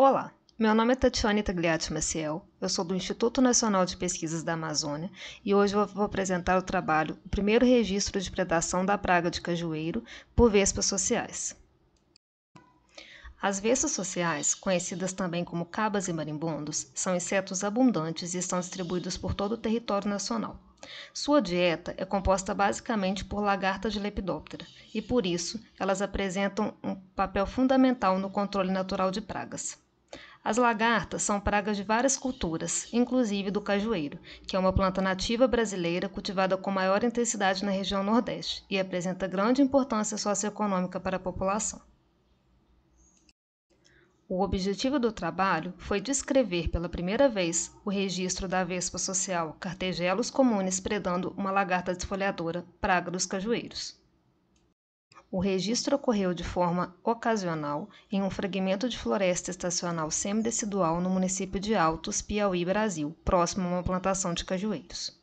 Olá, meu nome é Tatiane Tagliati Maciel, eu sou do Instituto Nacional de Pesquisas da Amazônia e hoje eu vou apresentar o trabalho O Primeiro Registro de Predação da Praga de Cajueiro por Vespas Sociais. As vespas sociais, conhecidas também como cabas e marimbondos, são insetos abundantes e estão distribuídos por todo o território nacional. Sua dieta é composta basicamente por lagartas de lepidóptera e, por isso, elas apresentam um papel fundamental no controle natural de pragas. As lagartas são pragas de várias culturas, inclusive do cajueiro, que é uma planta nativa brasileira cultivada com maior intensidade na região Nordeste e apresenta grande importância socioeconômica para a população. O objetivo do trabalho foi descrever pela primeira vez o registro da vespa social Cartegelos comunes predando uma lagarta desfolhadora, praga dos cajueiros. O registro ocorreu de forma ocasional em um fragmento de floresta estacional semidecidual no município de Altos, Piauí, Brasil, próximo a uma plantação de cajueiros.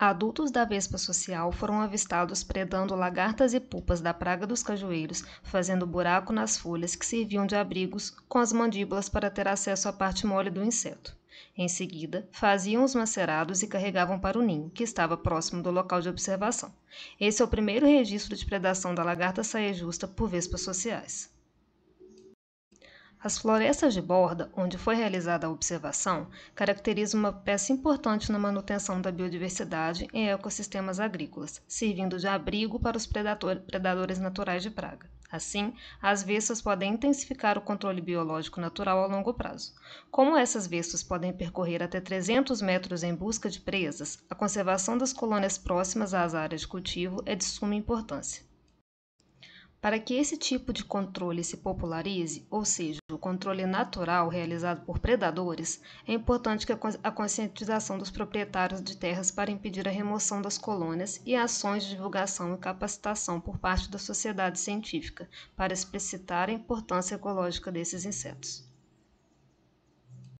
Adultos da vespa social foram avistados predando lagartas e pupas da praga dos cajueiros, fazendo buraco nas folhas que serviam de abrigos com as mandíbulas para ter acesso à parte mole do inseto. Em seguida, faziam os macerados e carregavam para o ninho, que estava próximo do local de observação. Esse é o primeiro registro de predação da lagarta saia justa por vespas sociais. As florestas de borda, onde foi realizada a observação, caracterizam uma peça importante na manutenção da biodiversidade em ecossistemas agrícolas, servindo de abrigo para os predadores naturais de praga. Assim, as vestas podem intensificar o controle biológico natural a longo prazo. Como essas vestas podem percorrer até 300 metros em busca de presas, a conservação das colônias próximas às áreas de cultivo é de suma importância. Para que esse tipo de controle se popularize, ou seja, o controle natural realizado por predadores, é importante que a conscientização dos proprietários de terras para impedir a remoção das colônias e ações de divulgação e capacitação por parte da sociedade científica para explicitar a importância ecológica desses insetos.